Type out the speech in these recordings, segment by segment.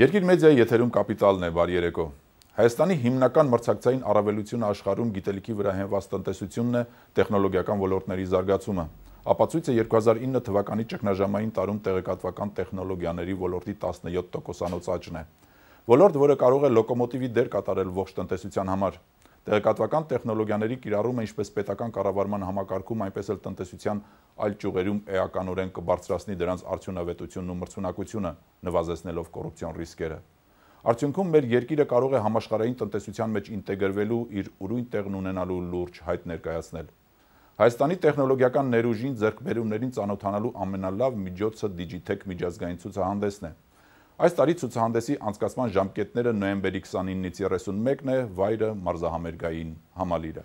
Երկիր մեդիայի եթերում կապիտալն է բարի երեկո։ Հայաստանի հիմնական մրցակցային առավելությունը աշխարհում գիտելիքի վրա հենված տնտեսությունն է, տեխնոլոգիական ոլորտների զարգացումը։ Ապացույցը 2009 թվականի ճգնաժամային տարում տեղեկատվական տեխնոլոգիաների ոլորտի 17% անոց աճն է։ Ոլորտ, որը կարող է լոկոմոտիվի դեր կատարել ողջ տնտեսության համար, Տեղեկատվական տեխնոլոգիաների կիրառումը ինչպես պետական կառավարման համակարգում, այնպես էլ տնտեսության այլ ճյուղերում էականորեն կբարձրացնի դրանց արդյունավետությունն ու մրցունակությունը, նվազեցնելով կոռուպցիոն ռիսկերը։ Արդյունքում մեր երկիրը կարող է համաշխարհային տնտեսության մեջ ինտեգրվելու իր ուրույն տեղն ունենալու լուրջ հայտ ներկայացնել։ Հայաստանի տեխնոլոգիական ներուժին ձեռքբերումներին ծանոթանալու ամենալավ միջոցը Digitech միջազգային ցուցահանդեսն է։ Այս տարի ցուցահանդեսի անցկացման ժամկետները նոյեմբերի 29-ից 31-ն է, վայրը մարզահամերգային համալիրը։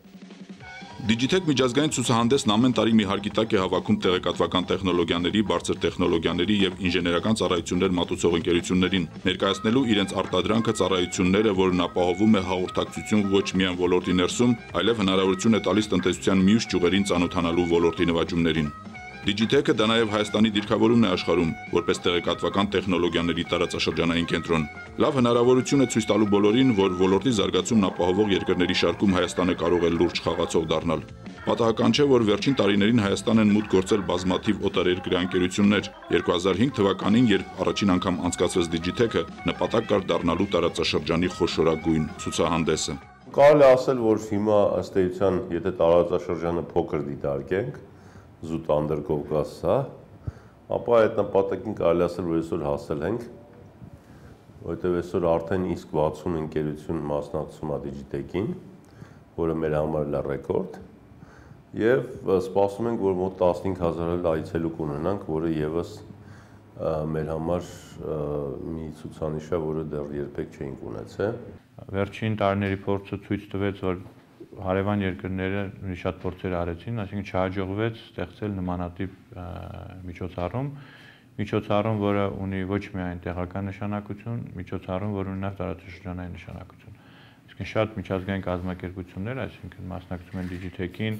Digitech միջազգային ցուցահանդեսն ամեն տարի մի հարկի տակ է հավաքում տեղեկատվական տեխնոլոգիաների, բարձր տեխնոլոգիաների եւ ինժեներական ծառայություններ մատուցող ընկերություններին, ներկայացնելու իրենց արտադրանքը ծառայությունները, որն ապահովում է հաղորդակցություն ոչ միայն ոլորտի ներսում, այլև հնարավորություն է տալիս տնտեսության մյուս ճյուղերին ծանոթանալու ոլորտի նվաճումներին։ Digitech-ը դա նաև Հայաստանի դիրքավորումն է աշխարհում որպես տեղեկատվական տեխնոլոգիաների տարածաշրջանային կենտրոն։ Լավ հնարավորություն է ցույց տալու բոլորին, որ ոլորտի զարգացումն ապահովող երկրների շարքում Հայաստանը կարող է լուրջ խաղացող դառնալ։ Պատահական չէ, որ վերջին տարիներին Հայաստան են մուտք գործել բազմաթիվ օտարերկրյաընկերություններ։ 2005 թվականին, երբ առաջին անգամ անցկացվեց Digitech-ը, նպատակ կար դառնալու տարածաշրջանի խոշորագույն ցուցահանդեսը։ Կարելի ասել, որ հիմա ըստ էության, եթե տարածաշրջանը փոքր դիտարկենք, զուտ անդերկովկաս հա, ապա այդ նպատակին կարելի ասել, որ այսօր հասել ենք, որտեվ այսօր արդեն իսկ 60 ընկերություն մասնակցում է Digitech-ին, որը մեր համար լա ռեկորդ եւ սպասում ենք, որ մոտ 15000 այցելու կունենանք, որը եւս մեր համար մի ցուցանիշ է, որը դեռ երբեք չէինք ունեցել։ Վերջին տարիների փորձը ցույց տվեց, որ հարևան երկրները ունի շատ փորձեր արեցին, այսինքն չհաջողվեց ստեղծել նմանատիպ միջոցառում, միջոցառում, որը ունի ոչ միայն տեղական նշանակություն, միջոցառում, որը ունի նաև տարածաշրջանային նշանակություն։ Այսինքն շատ միջազգային կազմակերպություններ, այսինքն մասնակցում են Digitech-ին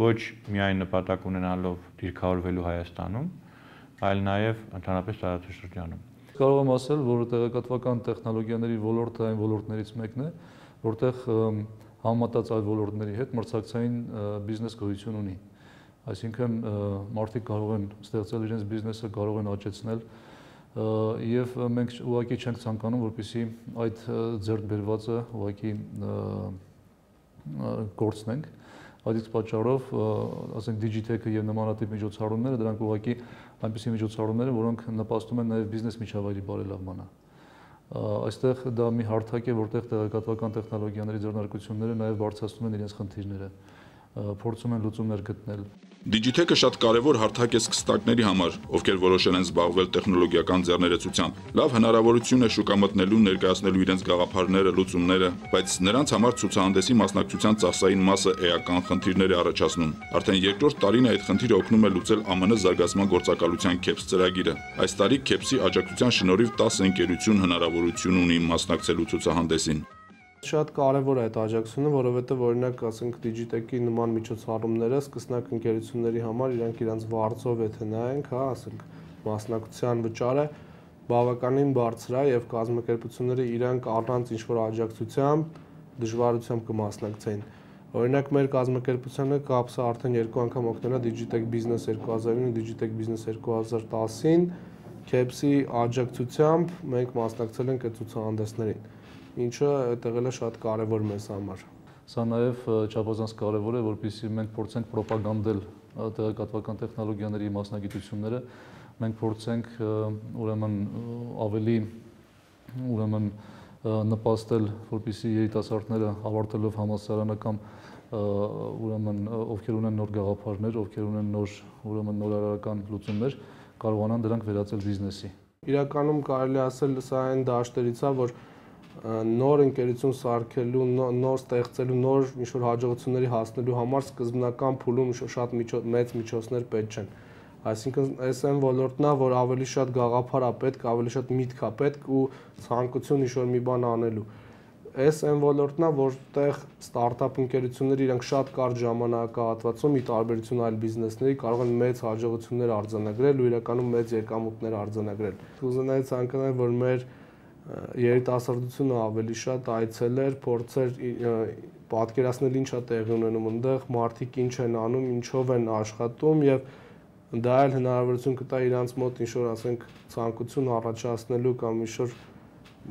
ոչ միայն նպատակ ունենալով դիրքավորվելու Հայաստանում, այլ նաև ընդհանրապես տարածաշրջանում։ Կարող եմ ասել, որ տեղեկատվական տեխնոլոգիաների ոլորտը այն ոլորտներից մեկն է, որտեղ համատած այլ ոլորտների հետ մրցակցային բիզնես գոյություն ունի։ Այսինքն մարդիկ կարող են ստեղծել իրենց բիզնեսը, կարող են աճեցնել եւ մենք ուղղակի չենք ցանկանում, որպեսզի այդ ձեռքբերվածը ուղղակի գործնենք։ Այդ իսկ պատճառով, ասենք Digitech-ը եւ նմանատիպ միջոցառումները դրանք ուղղակի այնպիսի միջոցառումներ են, որոնք նպաստում են նաեւ բիզնես միջավայրի բարելավմանը։ Այստեղ դա մի հարթակ է, որտեղ տեղեկատվական տեխնոլոգիաների ձեռնարկությունները նաև բարձրացնում են իրենց խնդիրները, փորձում են լուծումներ գտնել։ Digitech-ը շատ կարևոր հարթակ է սկստակների համար, ովքեր որոշել են զբաղվել տեխնոլոգիական ձեռներեցությամբ։ Լավ հնարավորություն է շուկա մտնելու, ներկայացնելու իրենց գաղափարները, լուծումները, բայց նրանց համար ցուցահանդեսի մասնակցության ծախսային մասը էական խնդիրներ է առաջացնում։ Արդեն երկրորդ տարին է այդ խնդիրը օգնում է լուծել ԱՄՆ զարգացման գործակալության CAPS ծրագիրը։ Այս տարի CAPS-ի աջակցության շնորհիվ 10 ընկերություն հնարավորություն ունի մասնակցելու ցուցահանդեսին։ Շատ կարևոր է այդ աջակցությունը, որովհետև օրինակ, ասենք Digitec-ի նման միջոցառումները սկսնակ ընկերությունների համար իրանք իրանք վարձով եթե նայենք, հա, ասենք մասնակցության վճարը բավականին բարձր է եւ կազմակերպությունները իրանք առանց ինչ որ աջակցությամբ դժվարությամբ կմասնակցեն։ Օրինակ մեր կազմակերպությանը կապսը արդեն երկու անգամ օգնել է Digitec Business 2009-ին, Digitec Business 2010-ին, KEPS-ի աջակցությամբ մենք մասնակցել ենք այդ ցուցահանդեսներին ինչը տեղել է շատ կարևոր մեզ համար։ Սա նաև չափազանց կարևոր է, որպեսզի մենք փորձենք ռոպագանդել տեղեկատվական տեխնոլոգիաների մասնագիտությունները, մենք փորձենք ուրեմն ավելի ուրեմն նպաստել, որպեսզի երիտասարդները ավարտելով համալսարանը կամ ուրեմն ովքեր ունեն նոր գաղափարներ, ովքեր ունեն նոր ուրեմն նորարարական լուծումներ, կարողանան դրանք վերածել բիզնեսի։ Իրականում կարելի ասել սա այն դաշտերից է, որ նոր ընկերություն սարքելու, նոր ստեղծելու, նոր ինչ-որ հաջողությունների հասնելու համար սկզբնական փուլում շատ միջոց, մեծ միջոցներ պետք չեն։ Այսինքն այս այն ոլորտն է, որ ավելի շատ գաղափար է պետք, ավելի շատ միտք է պետք ու ցանկություն ինչ-որ մի բան անելու։ Այս այն ոլորտն է, որտեղ ստարտափ ընկերությունները իրենք շատ կարճ ժամանակահատվածում՝ ի տարբերություն այլ բիզնեսների, կարող են մեծ հաջողություններ արձանագրել ու իրականում մեծ եկամուտներ արձանագրել։ Կուզենայի ցանկանալ, որ մեր երիտասարդությունը ավելի շատ այցելեր, փորձեր պատկերացնել ինչա տեղի ունենում այնտեղ, մարդիկ ինչ են անում, ինչով են աշխատում եւ դա էլ հնարավորություն կտա իրանց մոտ ինչ որ ասենք ցանկություն առաջացնելու կամ ինչ որ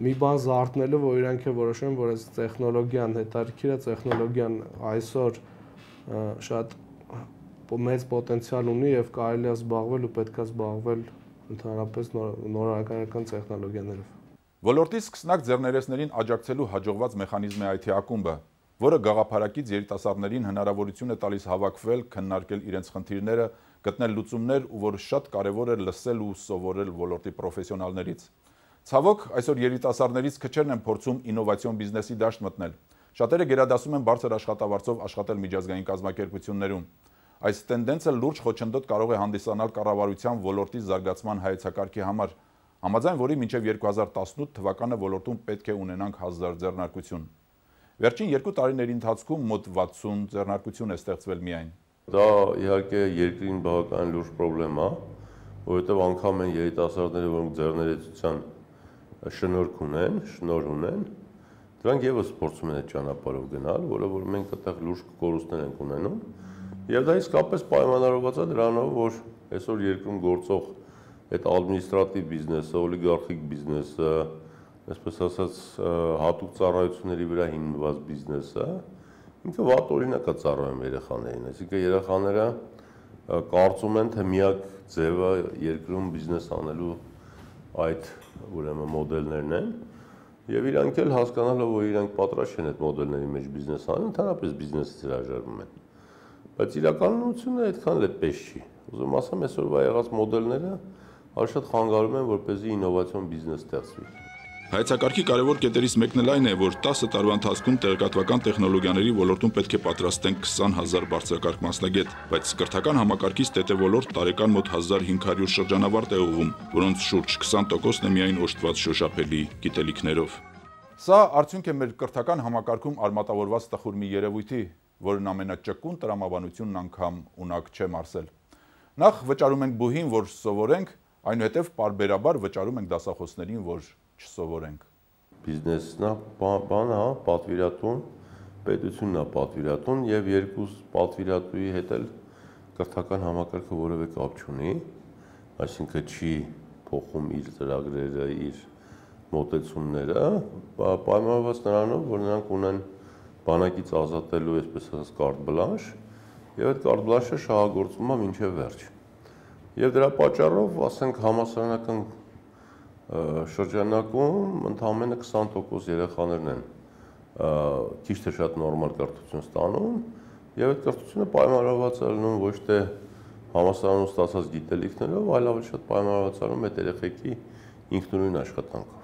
մի բան զարթնելու, որ իրանք է որոշեն, որ այս տեխնոլոգիան հետարքիրա տեխնոլոգիան այսօր շատ մեծ պոտենցիալ ունի եւ կարելի է զբաղվել ու պետքա զբաղվել ընդհանրապես նորարարական տեխնոլոգիաներով Ոլորտի սկսնակ ձեռներեսներին աջակցելու հաջողված մեխանիզմ է IT ակումբը, որը գաղափարակից երիտասարդներին հնարավորություն է տալիս հավաքվել, քննարկել իրենց խնդիրները, գտնել լուծումներ, ու որ շատ կարևոր է լսել ու սովորել ոլորտի պրոֆեսիոնալներից։ Ցավոք, այսօր երիտասարդներից քչերն են փորձում ինովացիոն բիզնեսի դաշտ մտնել։ Շատերը գերադասում են բարձր աշխատավարձով աշխատել միջազգային կազմակերպություններում։ Այս տենդենսը լուրջ խոչընդոտ կարող է հանդիսանալ կառավարության ոլորտի զարգացման հայեցակարգի համար, Համաձայն որի մինչև 2018 թվականը ոլորտում պետք է ունենանք 1000 ձեռնարկություն։ Վերջին 2 տարիների ընթացքում մոտ 60 ձեռնարկություն է ստեղծվել միայն։ Դա իհարկե երկրին բավական լուրջ խնդրեմ է, որովհետև անգամ են երիտասարդները, որոնք ձեռներեցության շնորհք ունեն, շնոր ունեն, դրանք եւս փորձում են այդ ճանապարհով գնալ, որը որ մենք այդտեղ լուրջ կորուստներ ենք ունենում։ Եվ դա իսկապես պայմանավորված է դրանով, որ այսօր երկրում գործող այդ ադմինիստրատիվ բիզնեսը, օլիգարխիկ բիզնեսը, այսպես ասած հատուկ ծառայությունների վրա հիմնված բիզնեսը ինքը վատ օրինակ է ծառայում երեխաներին, այսինքն երեխաները կարծում են, թե միակ ձևը երկրում բիզնես անելու այդ ուրեմն մոդելներն են եւ իրանք էլ հասկանալով որ իրանք պատրաստ չեն այդ մոդելների մեջ բիզնես անել, ընդհանրապես բիզնեսից հրաժարվում են։ Բայց իրականությունը այդքան լեփեշ չի։ Ուզում ասեմ, այսօրվա եղած մոդելները այլ շատ խանգարում են, որպեսզի ինովացիոն բիզնես ստեղծվի։ Հայցակարգի կարևոր կետերից մեկն էլ այն է, որ 10 տարվա ընթացքում տեղեկատվական տեխնոլոգիաների ոլորտում պետք է պատրաստենք 20000 բարձրակարգ մասնագետ, բայց կրթական համակարգից ՏՏ ոլորտ տարեկան մոտ 1500 շրջանավարտ է ուղում, որոնց շուրջ 20%-ն է միայն օժտված շոշափելի գիտելիքներով։ Սա արդյունք է մեր կրթական համակարգում արմատավորված տխուր մի երևույթի, որն ամենաճկուն տրամաբանությունն անգամ ունակ չէ մարսել։ Նախ վճարում ենք բուհին, որ սովորենք Այնուհետև parberabar վճարում ենք դասախոսներին, որ չսովորենք։ Բիզնեսն է, բան է, պատվիրատուն, պետությունն է պատվիրատուն եւ երկուս պատվիրատուի հետ էլ կրթական համակարգը որևէ կապ չունի, այսինքն չի փոխում իր ծրագրերը, իր մոտեցումները, պայմանավորված նրանով, որ նրանք ունեն բանակից ազատելու, այսպես ասած, կարտ բլանշ, եւ այդ կարտ բլանշը շահագործվում է ոչ միայն վերջ։ Եվ դրա պատճառով, ասենք, համասարանական շրջանակում ընդամենը 20% երեխաներն են քիչ թե շատ նորմալ կրթություն ստանում, եւ այդ կրթությունը պայմանավորված է լինում ոչ թե համասարանում ստացած գիտելիքներով, այլ ավելի շատ պայմանավորված է այդ երեխեքի ինքնուրույն աշխատանքով։